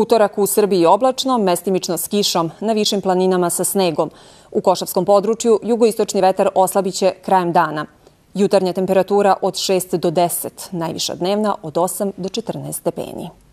utorak u Srbiji oblačno, mestimično s kišom, na višim planinama sa snegom. U Košavskom području jugoistočni vetar oslabiće krajem dana. Jutarnja temperatura od 6 do 10, najviša dnevna od 8 do 14 stepeni.